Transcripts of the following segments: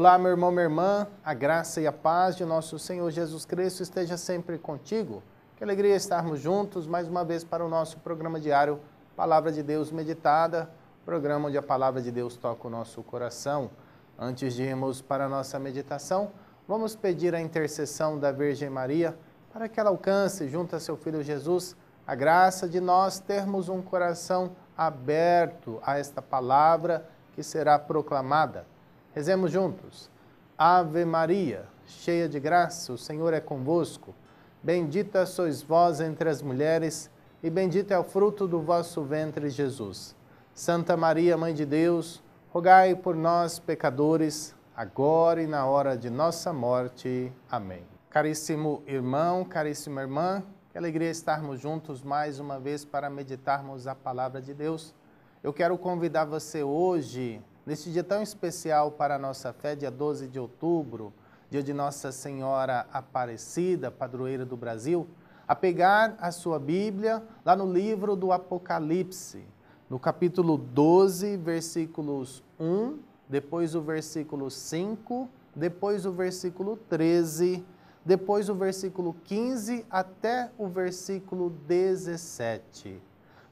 Olá, meu irmão, minha irmã, a graça e a paz de nosso Senhor Jesus Cristo esteja sempre contigo. Que alegria estarmos juntos mais uma vez para o nosso programa diário Palavra de Deus Meditada, programa onde a palavra de Deus toca o nosso coração. Antes de irmos para a nossa meditação, vamos pedir a intercessão da Virgem Maria para que ela alcance, junto a seu filho Jesus, a graça de nós termos um coração aberto a esta palavra que será proclamada. Rezemos juntos. Ave Maria, cheia de graça, o Senhor é convosco. Bendita sois vós entre as mulheres, e bendito é o fruto do vosso ventre, Jesus. Santa Maria, Mãe de Deus, rogai por nós, pecadores, agora e na hora de nossa morte. Amém. Caríssimo irmão, caríssima irmã, que alegria estarmos juntos mais uma vez para meditarmos a palavra de Deus. Eu quero convidar você hoje Neste dia tão especial para a nossa fé, dia 12 de outubro, dia de Nossa Senhora Aparecida, padroeira do Brasil, a pegar a sua Bíblia lá no livro do Apocalipse, no capítulo 12, versículos 1, depois o versículo 5, depois o versículo 13, depois o versículo 15 até o versículo 17.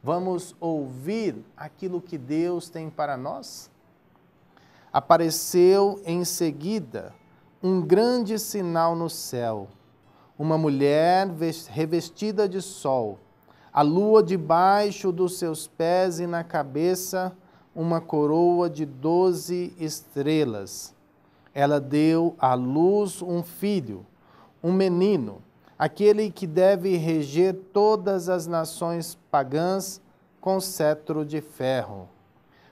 Vamos ouvir aquilo que Deus tem para nós? Apareceu em seguida um grande sinal no céu: uma mulher revestida de sol, a lua debaixo dos seus pés e na cabeça uma coroa de doze estrelas. Ela deu à luz um filho, um menino, aquele que deve reger todas as nações pagãs com cetro de ferro.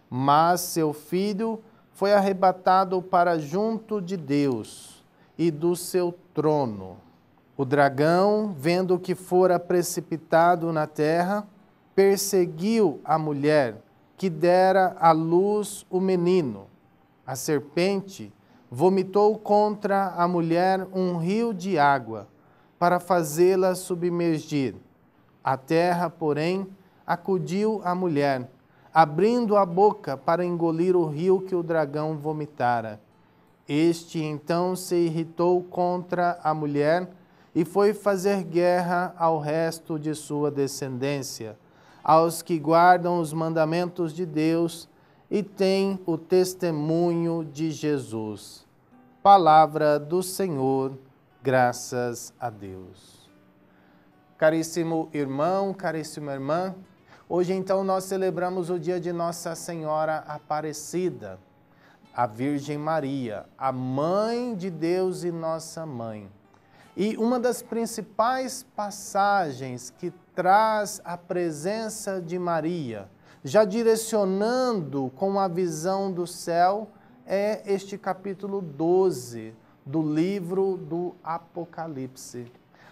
Mas seu filho foi arrebatado para junto de Deus e do seu trono. O dragão, vendo que fora precipitado na terra, perseguiu a mulher que dera à luz o menino. A serpente vomitou contra a mulher um rio de água para fazê-la submergir. A terra, porém, acudiu a mulher abrindo a boca para engolir o rio que o dragão vomitara. Este então se irritou contra a mulher e foi fazer guerra ao resto de sua descendência, aos que guardam os mandamentos de Deus e têm o testemunho de Jesus. Palavra do Senhor, graças a Deus. Caríssimo irmão, caríssima irmã, Hoje, então, nós celebramos o dia de Nossa Senhora Aparecida, a Virgem Maria, a Mãe de Deus e Nossa Mãe. E uma das principais passagens que traz a presença de Maria, já direcionando com a visão do céu, é este capítulo 12 do livro do Apocalipse.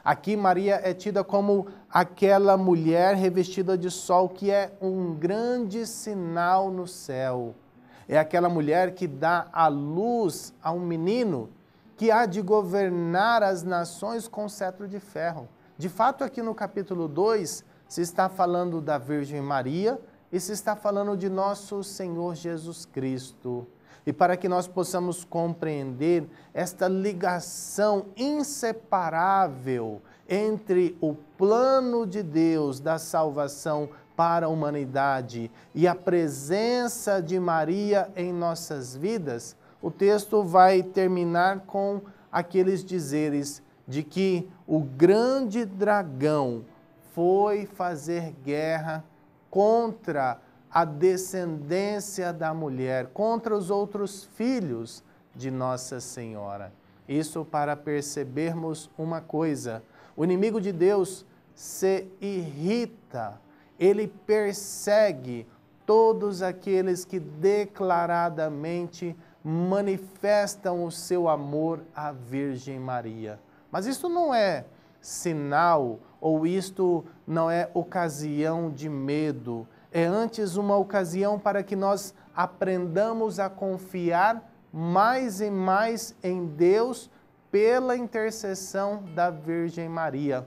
Aqui Maria é tida como aquela mulher revestida de sol que é um grande sinal no céu. É aquela mulher que dá a luz a um menino que há de governar as nações com cetro de ferro. De fato, aqui no capítulo 2, se está falando da Virgem Maria e se está falando de nosso Senhor Jesus Cristo e para que nós possamos compreender esta ligação inseparável entre o plano de Deus da salvação para a humanidade e a presença de Maria em nossas vidas, o texto vai terminar com aqueles dizeres de que o grande dragão foi fazer guerra contra a descendência da mulher, contra os outros filhos de Nossa Senhora. Isso para percebermos uma coisa: o inimigo de Deus se irrita, ele persegue todos aqueles que declaradamente manifestam o seu amor à Virgem Maria. Mas isso não é sinal ou isto não é ocasião de medo, é antes uma ocasião para que nós aprendamos a confiar mais e mais em Deus pela intercessão da Virgem Maria.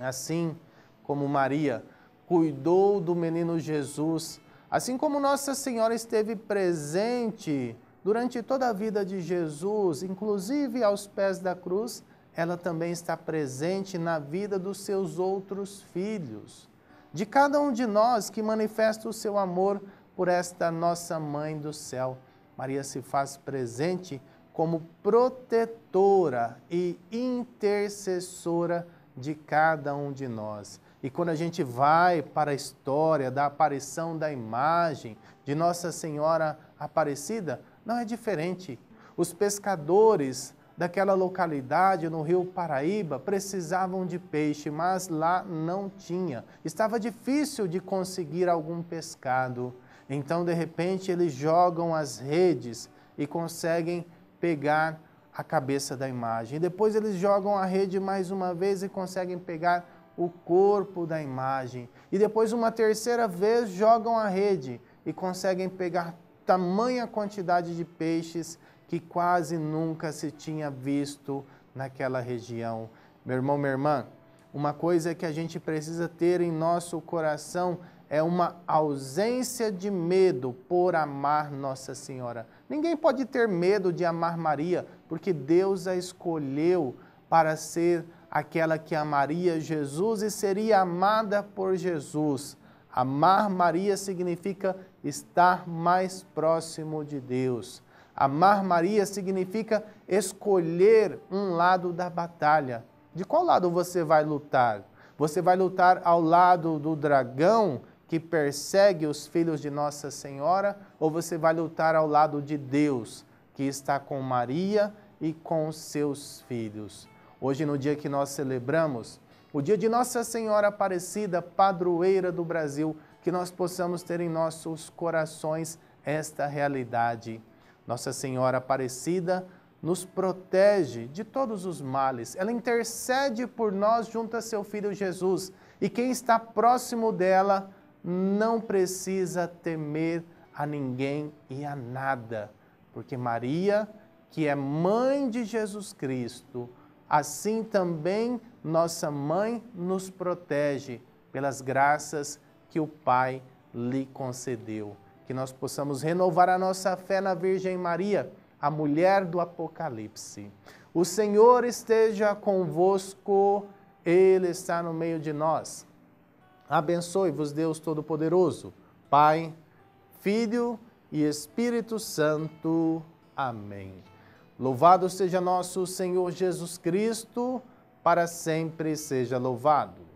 Assim como Maria cuidou do menino Jesus, assim como Nossa Senhora esteve presente durante toda a vida de Jesus, inclusive aos pés da cruz, ela também está presente na vida dos seus outros filhos de cada um de nós que manifesta o seu amor por esta nossa Mãe do céu. Maria se faz presente como protetora e intercessora de cada um de nós. E quando a gente vai para a história da aparição da imagem de Nossa Senhora Aparecida, não é diferente. Os pescadores daquela localidade no Rio Paraíba precisavam de peixe, mas lá não tinha. Estava difícil de conseguir algum pescado. Então, de repente, eles jogam as redes e conseguem pegar a cabeça da imagem. Depois, eles jogam a rede mais uma vez e conseguem pegar o corpo da imagem. E depois, uma terceira vez, jogam a rede e conseguem pegar tamanha quantidade de peixes que quase nunca se tinha visto naquela região. Meu irmão, minha irmã, uma coisa que a gente precisa ter em nosso coração é uma ausência de medo por amar Nossa Senhora. Ninguém pode ter medo de amar Maria, porque Deus a escolheu para ser aquela que amaria Jesus e seria amada por Jesus. Amar Maria significa estar mais próximo de Deus. Amar Maria significa escolher um lado da batalha. De qual lado você vai lutar? Você vai lutar ao lado do dragão que persegue os filhos de Nossa Senhora ou você vai lutar ao lado de Deus que está com Maria e com seus filhos? Hoje, no dia que nós celebramos, o dia de Nossa Senhora Aparecida, padroeira do Brasil, que nós possamos ter em nossos corações esta realidade nossa Senhora Aparecida nos protege de todos os males. Ela intercede por nós junto a seu filho Jesus. E quem está próximo dela não precisa temer a ninguém e a nada, porque Maria, que é mãe de Jesus Cristo, assim também nossa mãe nos protege pelas graças que o Pai lhe concedeu que nós possamos renovar a nossa fé na Virgem Maria, a mulher do Apocalipse. O Senhor esteja convosco, Ele está no meio de nós. Abençoe-vos, Deus Todo-Poderoso, Pai, Filho e Espírito Santo. Amém. Louvado seja nosso Senhor Jesus Cristo, para sempre seja louvado.